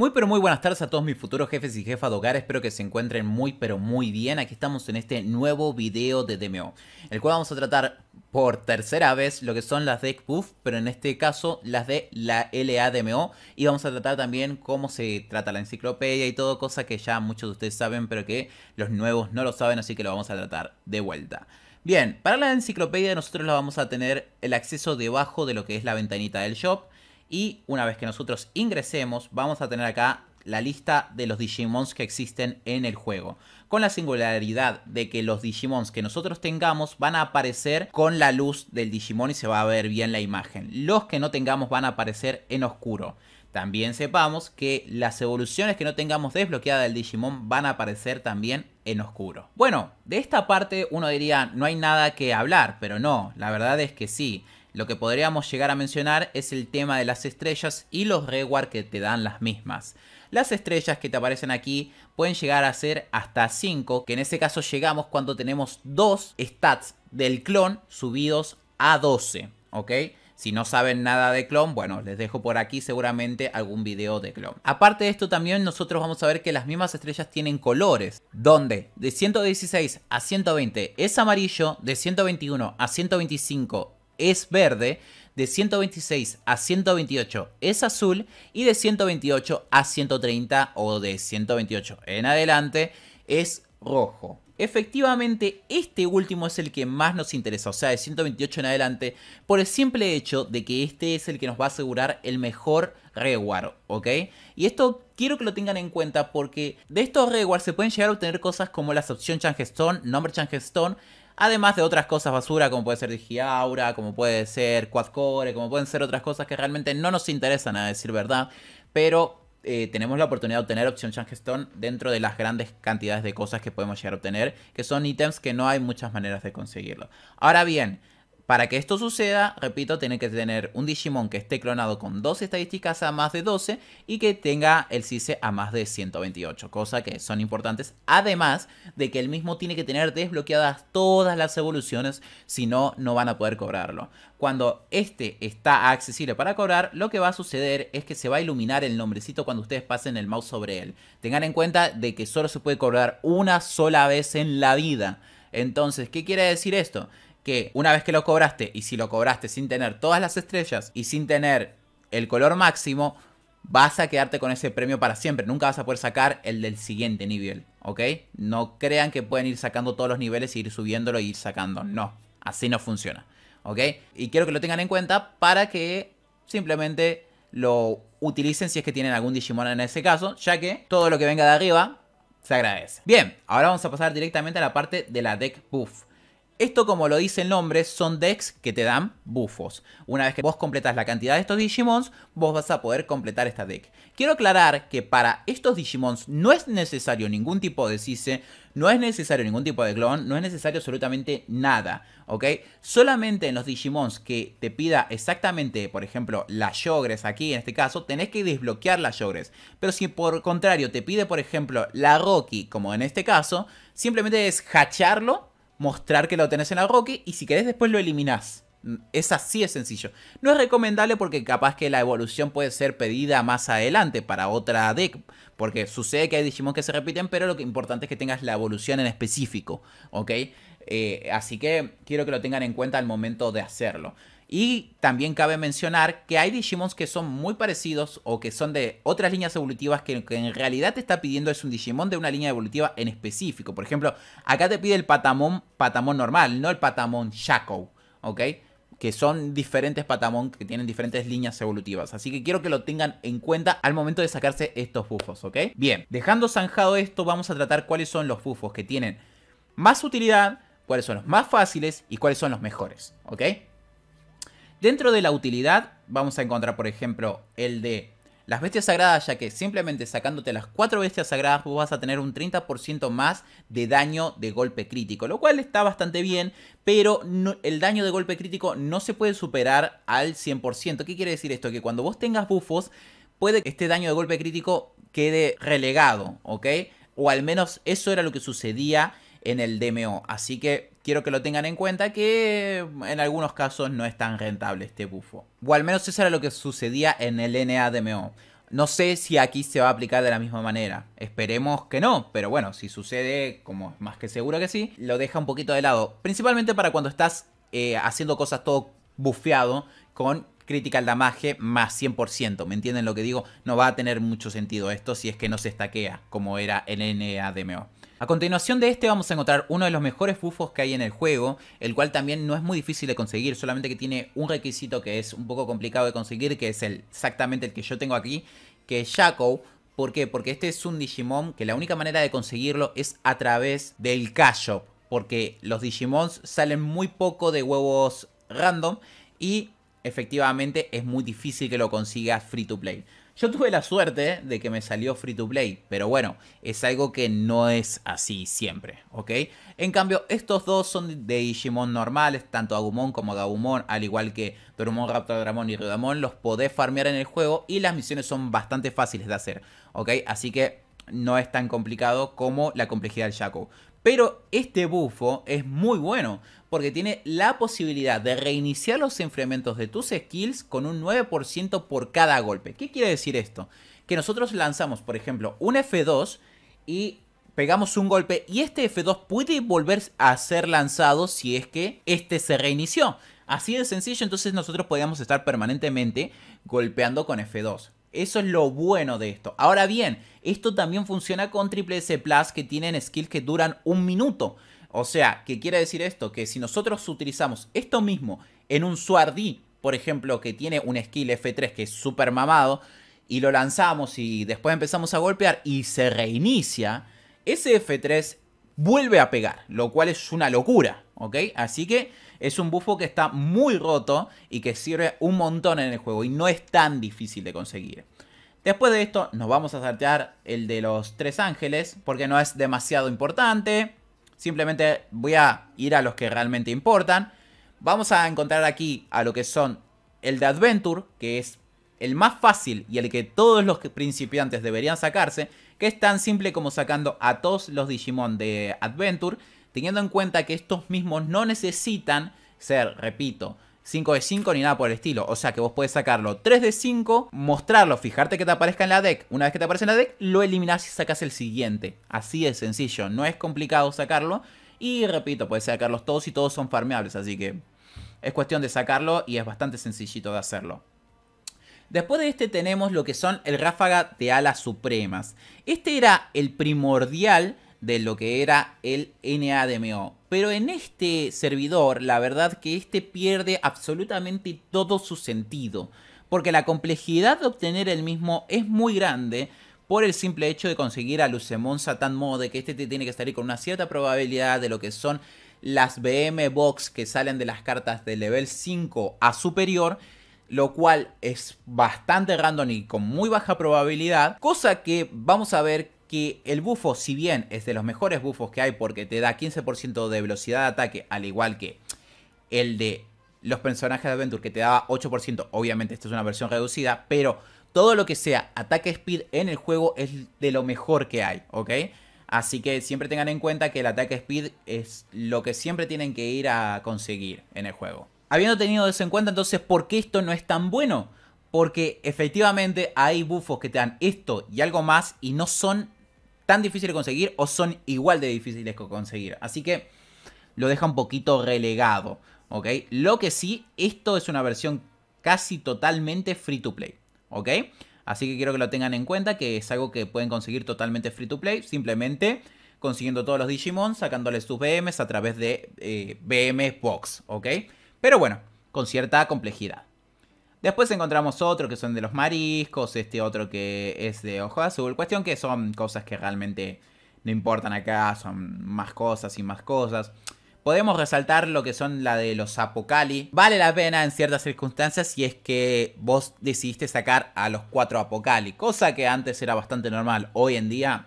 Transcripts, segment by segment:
Muy pero muy buenas tardes a todos mis futuros jefes y jefas de hogar, espero que se encuentren muy pero muy bien, aquí estamos en este nuevo video de DMO, el cual vamos a tratar por tercera vez lo que son las de Puff, pero en este caso las de la DMO. y vamos a tratar también cómo se trata la enciclopedia y todo, cosa que ya muchos de ustedes saben, pero que los nuevos no lo saben, así que lo vamos a tratar de vuelta. Bien, para la enciclopedia nosotros la vamos a tener el acceso debajo de lo que es la ventanita del shop, y una vez que nosotros ingresemos, vamos a tener acá la lista de los Digimons que existen en el juego. Con la singularidad de que los Digimons que nosotros tengamos van a aparecer con la luz del Digimon y se va a ver bien la imagen. Los que no tengamos van a aparecer en oscuro. También sepamos que las evoluciones que no tengamos desbloqueada del Digimon van a aparecer también en oscuro. Bueno, de esta parte uno diría no hay nada que hablar, pero no, la verdad es que sí. Lo que podríamos llegar a mencionar es el tema de las estrellas y los reward que te dan las mismas. Las estrellas que te aparecen aquí pueden llegar a ser hasta 5, que en ese caso llegamos cuando tenemos dos stats del clon subidos a 12, ¿ok? Si no saben nada de clon, bueno, les dejo por aquí seguramente algún video de clon. Aparte de esto también nosotros vamos a ver que las mismas estrellas tienen colores, donde de 116 a 120 es amarillo, de 121 a 125 es verde, de 126 a 128 es azul y de 128 a 130 o de 128 en adelante es rojo. Efectivamente, este último es el que más nos interesa, o sea, de 128 en adelante, por el simple hecho de que este es el que nos va a asegurar el mejor reward, ¿ok? Y esto quiero que lo tengan en cuenta porque de estos rewards se pueden llegar a obtener cosas como la opción Changestone, nombre Changestone, Además de otras cosas basura, como puede ser DigiAura, como puede ser Quadcore, como pueden ser otras cosas que realmente no nos interesan, a decir verdad. Pero eh, tenemos la oportunidad de obtener opción stone dentro de las grandes cantidades de cosas que podemos llegar a obtener, que son ítems que no hay muchas maneras de conseguirlo. Ahora bien, para que esto suceda, repito, tiene que tener un Digimon que esté clonado con dos estadísticas a más de 12 y que tenga el CICE a más de 128, cosa que son importantes. Además de que el mismo tiene que tener desbloqueadas todas las evoluciones, si no, no van a poder cobrarlo. Cuando este está accesible para cobrar, lo que va a suceder es que se va a iluminar el nombrecito cuando ustedes pasen el mouse sobre él. Tengan en cuenta de que solo se puede cobrar una sola vez en la vida. Entonces, ¿qué quiere decir esto? que una vez que lo cobraste, y si lo cobraste sin tener todas las estrellas y sin tener el color máximo, vas a quedarte con ese premio para siempre. Nunca vas a poder sacar el del siguiente nivel, ¿ok? No crean que pueden ir sacando todos los niveles y e ir subiéndolo y e ir sacando. No, así no funciona, ¿ok? Y quiero que lo tengan en cuenta para que simplemente lo utilicen si es que tienen algún Digimon en ese caso, ya que todo lo que venga de arriba se agradece. Bien, ahora vamos a pasar directamente a la parte de la deck buff. Esto, como lo dice el nombre, son decks que te dan bufos. Una vez que vos completas la cantidad de estos Digimons, vos vas a poder completar esta deck. Quiero aclarar que para estos Digimons no es necesario ningún tipo de Cise, no es necesario ningún tipo de clon, no es necesario absolutamente nada, ¿ok? Solamente en los Digimons que te pida exactamente, por ejemplo, la Yogres aquí en este caso, tenés que desbloquear la Yogres. Pero si por contrario te pide, por ejemplo, la Rocky, como en este caso, simplemente es hacharlo mostrar que lo tenés en la Rocky y si querés después lo eliminás. Es así es sencillo. No es recomendable porque capaz que la evolución puede ser pedida más adelante para otra deck. Porque sucede que hay Digimon que se repiten, pero lo importante es que tengas la evolución en específico. ¿Ok? Eh, así que quiero que lo tengan en cuenta al momento de hacerlo. Y también cabe mencionar que hay Digimons que son muy parecidos o que son de otras líneas evolutivas que, que, en realidad te está pidiendo es un Digimon de una línea evolutiva en específico. Por ejemplo, acá te pide el patamón Patamon normal, no el patamón Shaco, ¿ok? Que son diferentes patamón que tienen diferentes líneas evolutivas. Así que quiero que lo tengan en cuenta al momento de sacarse estos bufos, ¿ok? Bien, dejando zanjado esto, vamos a tratar cuáles son los bufos que tienen más utilidad, cuáles son los más fáciles y cuáles son los mejores, ¿ok? Dentro de la utilidad vamos a encontrar, por ejemplo, el de las bestias sagradas, ya que simplemente sacándote las cuatro bestias sagradas vos vas a tener un 30% más de daño de golpe crítico, lo cual está bastante bien, pero el daño de golpe crítico no se puede superar al 100%. ¿Qué quiere decir esto? Que cuando vos tengas bufos, puede que este daño de golpe crítico quede relegado, ¿ok? O al menos eso era lo que sucedía en el DMO, así que quiero que lo tengan en cuenta que en algunos casos no es tan rentable este bufo. O al menos eso era lo que sucedía en el NADMO. No sé si aquí se va a aplicar de la misma manera. Esperemos que no, pero bueno, si sucede, como más que seguro que sí, lo deja un poquito de lado. Principalmente para cuando estás eh, haciendo cosas todo bufeado con critical damage más 100%. ¿Me entienden lo que digo? No va a tener mucho sentido esto si es que no se estaquea, como era el NADMO. A continuación de este vamos a encontrar uno de los mejores bufos que hay en el juego, el cual también no es muy difícil de conseguir, solamente que tiene un requisito que es un poco complicado de conseguir, que es el, exactamente el que yo tengo aquí, que es Shaco. ¿Por qué? Porque este es un Digimon que la única manera de conseguirlo es a través del Cash Porque los Digimons salen muy poco de huevos random y efectivamente es muy difícil que lo consigas free to play. Yo tuve la suerte de que me salió free to play, pero bueno, es algo que no es así siempre, ¿ok? En cambio, estos dos son de Digimon normales, tanto Agumon como Gabumon, al igual que Dorumon, Dramon y Rudamon, los podés farmear en el juego y las misiones son bastante fáciles de hacer, ¿ok? Así que no es tan complicado como la complejidad del Shaco. Pero este bufo es muy bueno porque tiene la posibilidad de reiniciar los enfriamientos de tus skills con un 9% por cada golpe. ¿Qué quiere decir esto? Que nosotros lanzamos, por ejemplo, un F2 y pegamos un golpe y este F2 puede volver a ser lanzado si es que este se reinició. Así de sencillo, entonces nosotros podríamos estar permanentemente golpeando con F2. Eso es lo bueno de esto. Ahora bien, esto también funciona con Triple S Plus que tienen skills que duran un minuto. O sea, ¿qué quiere decir esto? Que si nosotros utilizamos esto mismo en un Suardi, por ejemplo, que tiene un skill F3 que es súper mamado, y lo lanzamos y después empezamos a golpear y se reinicia, ese F3 vuelve a pegar, lo cual es una locura, ¿ok? Así que es un buffo que está muy roto y que sirve un montón en el juego y no es tan difícil de conseguir. Después de esto nos vamos a saltar el de los tres ángeles porque no es demasiado importante. Simplemente voy a ir a los que realmente importan. Vamos a encontrar aquí a lo que son el de Adventure, que es el más fácil y el que todos los principiantes deberían sacarse, que es tan simple como sacando a todos los Digimon de Adventure teniendo en cuenta que estos mismos no necesitan ser, repito, 5 de 5 ni nada por el estilo. O sea que vos puedes sacarlo 3 de 5, mostrarlo, fijarte que te aparezca en la deck. Una vez que te aparece en la deck, lo eliminas y sacas el siguiente. Así de sencillo, no es complicado sacarlo. Y repito, puedes sacarlos todos y todos son farmeables, así que es cuestión de sacarlo y es bastante sencillito de hacerlo. Después de este tenemos lo que son el ráfaga de alas supremas. Este era el primordial de lo que era el NADMO. Pero en este servidor, la verdad que este pierde absolutamente todo su sentido, porque la complejidad de obtener el mismo es muy grande por el simple hecho de conseguir a Lucemon Satan Mode, que este te tiene que salir con una cierta probabilidad de lo que son las BM Box que salen de las cartas de level 5 a superior, lo cual es bastante random y con muy baja probabilidad, cosa que vamos a ver que el bufo, si bien es de los mejores bufos que hay porque te da 15% de velocidad de ataque, al igual que el de los personajes de Adventure que te daba 8%, obviamente esto es una versión reducida, pero todo lo que sea ataque speed en el juego es de lo mejor que hay, ¿ok? Así que siempre tengan en cuenta que el ataque speed es lo que siempre tienen que ir a conseguir en el juego. Habiendo tenido eso en cuenta, entonces, ¿por qué esto no es tan bueno? Porque efectivamente hay bufos que te dan esto y algo más y no son tan difíciles de conseguir o son igual de difíciles de conseguir. Así que lo deja un poquito relegado, ¿ok? Lo que sí, esto es una versión casi totalmente free to play, ¿ok? Así que quiero que lo tengan en cuenta, que es algo que pueden conseguir totalmente free to play, simplemente consiguiendo todos los Digimon, sacándoles sus BMs a través de eh, BM Box, ¿ok? Pero bueno, con cierta complejidad. Después encontramos otro que son de los mariscos, este otro que es de ojo azul. Cuestión que son cosas que realmente no importan acá, son más cosas y más cosas. Podemos resaltar lo que son la de los apocali. Vale la pena en ciertas circunstancias si es que vos decidiste sacar a los cuatro apocali, cosa que antes era bastante normal. Hoy en día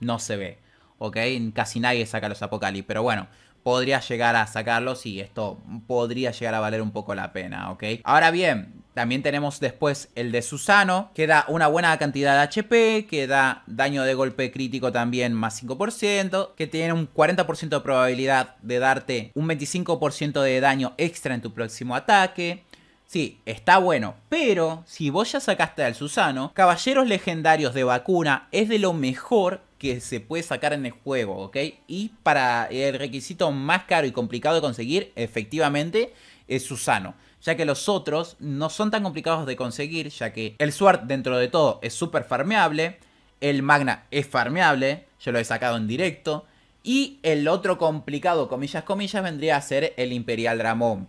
no se ve, ¿ok? Casi nadie saca los apocali, pero bueno, podría llegar a sacarlos y esto podría llegar a valer un poco la pena, ¿ok? Ahora bien, también tenemos después el de Susano, que da una buena cantidad de HP, que da daño de golpe crítico también más 5%, que tiene un 40% de probabilidad de darte un 25% de daño extra en tu próximo ataque, Sí, está bueno, pero si vos ya sacaste al Susano, Caballeros Legendarios de Vacuna es de lo mejor que se puede sacar en el juego, ¿ok? Y para el requisito más caro y complicado de conseguir, efectivamente, es Susano ya que los otros no son tan complicados de conseguir, ya que el Sword dentro de todo es súper farmeable, el Magna es farmeable, yo lo he sacado en directo, y el otro complicado, comillas, comillas, vendría a ser el Imperial Dramón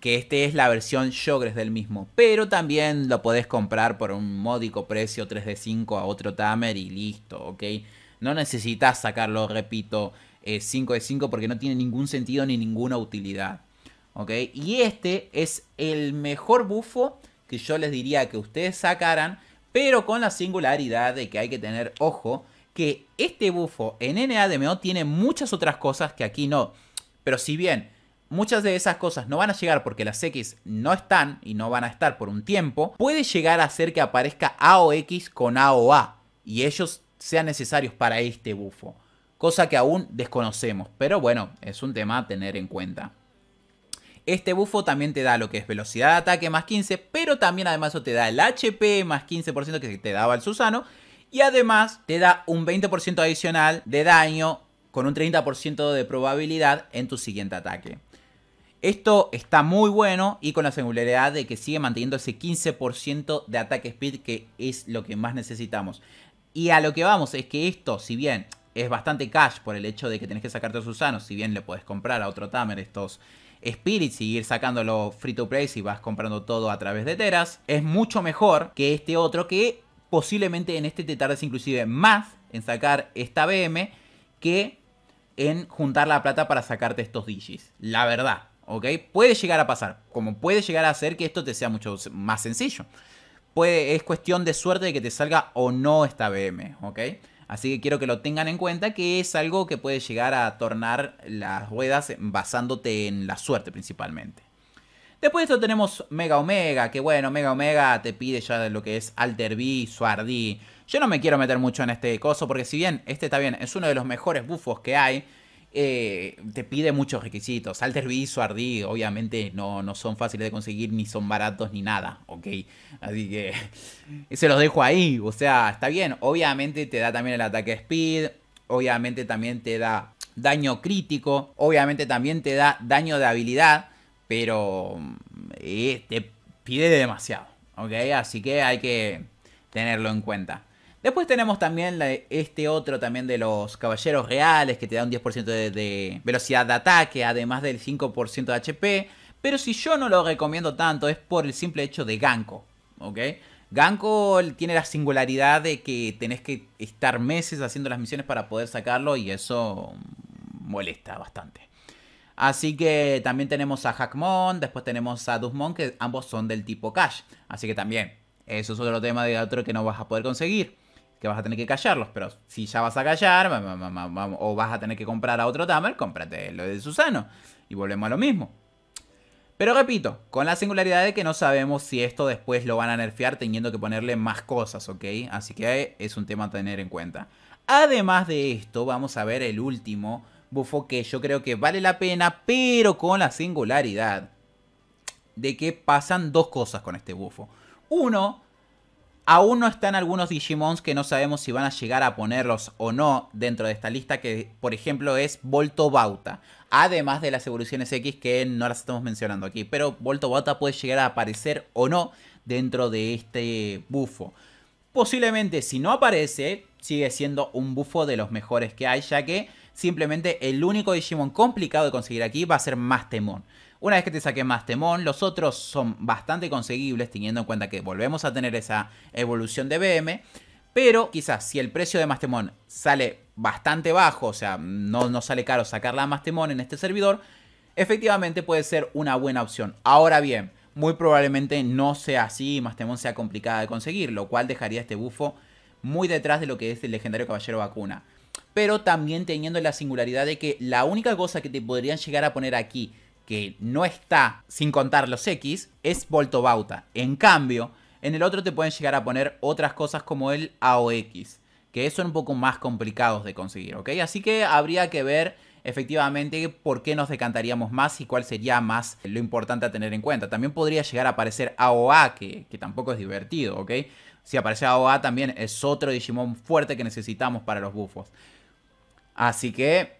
que este es la versión Shogres del mismo. Pero también lo podés comprar por un módico precio 3 de 5 a otro Tamer y listo, ¿ok? No necesitas sacarlo, repito, 5 eh, de 5 porque no tiene ningún sentido ni ninguna utilidad. ¿Ok? Y este es el mejor bufo que yo les diría que ustedes sacaran, pero con la singularidad de que hay que tener ojo que este bufo en NADMO tiene muchas otras cosas que aquí no. Pero si bien muchas de esas cosas no van a llegar porque las X no están y no van a estar por un tiempo, puede llegar a ser que aparezca AOX con AOA y ellos sean necesarios para este bufo. Cosa que aún desconocemos, pero bueno, es un tema a tener en cuenta. Este bufo también te da lo que es velocidad de ataque más 15, pero también además te da el HP más 15% que te daba el Susano. Y además te da un 20% adicional de daño con un 30% de probabilidad en tu siguiente ataque. Esto está muy bueno y con la singularidad de que sigue manteniendo ese 15% de ataque speed que es lo que más necesitamos. Y a lo que vamos es que esto, si bien es bastante cash por el hecho de que tenés que sacarte a Susanos, si bien le puedes comprar a otro Tamer estos Spirits y ir sacándolo free to play y vas comprando todo a través de Teras, es mucho mejor que este otro que posiblemente en este te tardes inclusive más en sacar esta BM que en juntar la plata para sacarte estos digis. La verdad, ¿ok? Puede llegar a pasar, como puede llegar a hacer que esto te sea mucho más sencillo. es cuestión de suerte de que te salga o no esta BM, ¿ok? Así que quiero que lo tengan en cuenta que es algo que puede llegar a tornar las ruedas basándote en la suerte principalmente. Después de esto tenemos Mega Omega, que bueno, Mega Omega te pide ya lo que es Alter B, Suardi. Yo no me quiero meter mucho en este coso porque si bien este está bien, es uno de los mejores bufos que hay, eh, te pide muchos requisitos. alter y Ardi, obviamente, no, son fáciles de conseguir, ni son baratos, ni nada, ¿ok? Así que se los dejo ahí, o sea, está bien. Obviamente te da también el ataque speed, obviamente también te da daño crítico, obviamente también te da daño de habilidad, pero eh, te pide demasiado, ¿ok? Así que hay que tenerlo en cuenta. Después tenemos también este otro también de los caballeros reales que te da un 10% de, velocidad de ataque, además del 5% de HP. Pero si yo no lo recomiendo tanto es por el simple hecho de Ganko, ¿ok? Ganko tiene la singularidad de que tenés que estar meses haciendo las misiones para poder sacarlo y eso molesta bastante. Así que también tenemos a Hackmon, después tenemos a Dusmon, que ambos son del tipo Cash. Así que también, eso es otro tema de otro que no vas a poder conseguir que vas a tener que callarlos, pero si ya vas a callar o vas a tener que comprar a otro Tamer, cómprate lo de Susano. Y volvemos a lo mismo. Pero repito, con la singularidad de que no sabemos si esto después lo van a nerfear teniendo que ponerle más cosas, ¿ok? Así que es un tema a tener en cuenta. Además de esto, vamos a ver el último buffo que yo creo que vale la pena, pero con la singularidad de que pasan dos cosas con este buffo. Uno, Aún no están algunos Digimons que no sabemos si van a llegar a ponerlos o no dentro de esta lista, que por ejemplo es Voltobauta. Además de las evoluciones X que no las estamos mencionando aquí, pero Voltobauta puede llegar a aparecer o no dentro de este bufo. Posiblemente si no aparece, sigue siendo un bufo de los mejores que hay, ya que simplemente el único Digimon complicado de conseguir aquí va a ser Mastemon. Una vez que te más Mastemon, los otros son bastante conseguibles, teniendo en cuenta que volvemos a tener esa evolución de BM. Pero quizás si el precio de Mastemon sale bastante bajo, o sea, no, no sale caro sacarla a Mastemon en este servidor, efectivamente puede ser una buena opción. Ahora bien, muy probablemente no sea así y Mastemon sea complicada de conseguir, lo cual dejaría este bufo muy detrás de lo que es el legendario caballero vacuna. Pero también teniendo la singularidad de que la única cosa que te podrían llegar a poner aquí que no está sin contar los X es Bauta. En cambio, en el otro te pueden llegar a poner otras cosas como el AOX, que son un poco más complicados de conseguir, ¿ok? Así que habría que ver efectivamente por qué nos decantaríamos más y cuál sería más lo importante a tener en cuenta. También podría llegar a aparecer AOA, que, que tampoco es divertido, ¿ok? Si aparece AOA también es otro Digimon fuerte que necesitamos para los bufos. Así que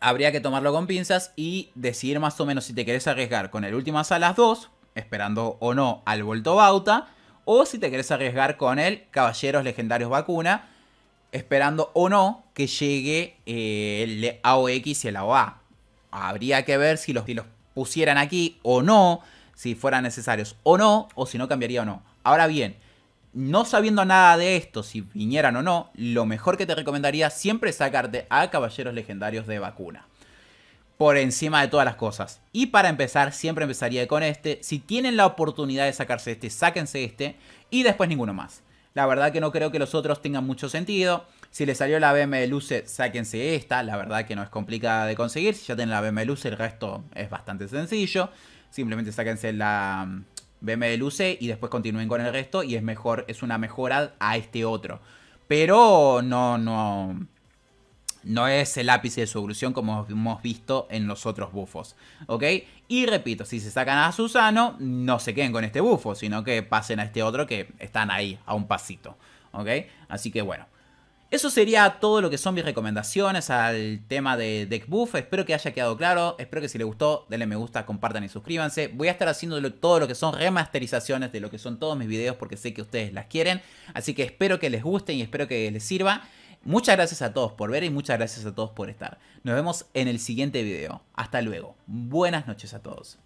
habría que tomarlo con pinzas y decidir más o menos si te querés arriesgar con el último Salas las 2, esperando o no al Volto Bauta, o si te querés arriesgar con el Caballeros Legendarios Vacuna, esperando o no que llegue eh, el AOX y el AOA. Habría que ver si los, si los pusieran aquí o no, si fueran necesarios o no, o si no cambiaría o no. Ahora bien, no sabiendo nada de esto, si vinieran o no, lo mejor que te recomendaría siempre sacarte a caballeros legendarios de vacuna. Por encima de todas las cosas. Y para empezar, siempre empezaría con este. Si tienen la oportunidad de sacarse este, sáquense este. Y después ninguno más. La verdad que no creo que los otros tengan mucho sentido. Si les salió la BM de Luce, sáquense esta. La verdad que no es complicada de conseguir. Si ya tienen la BM de Luce, el resto es bastante sencillo. Simplemente sáquense la, luce y después continúen con el resto y es mejor, es una mejora a este otro. Pero no, no, no es el ápice de su evolución como hemos visto en los otros bufos, ¿ok? Y repito, si se sacan a Susano, no se queden con este bufo, sino que pasen a este otro que están ahí, a un pasito, ¿ok? Así que bueno. Eso sería todo lo que son mis recomendaciones al tema de Deck Buff. Espero que haya quedado claro. Espero que si les gustó, denle me gusta, compartan y suscríbanse. Voy a estar haciendo todo lo que son remasterizaciones de lo que son todos mis videos porque sé que ustedes las quieren. Así que espero que les gusten y espero que les sirva. Muchas gracias a todos por ver y muchas gracias a todos por estar. Nos vemos en el siguiente video. Hasta luego. Buenas noches a todos.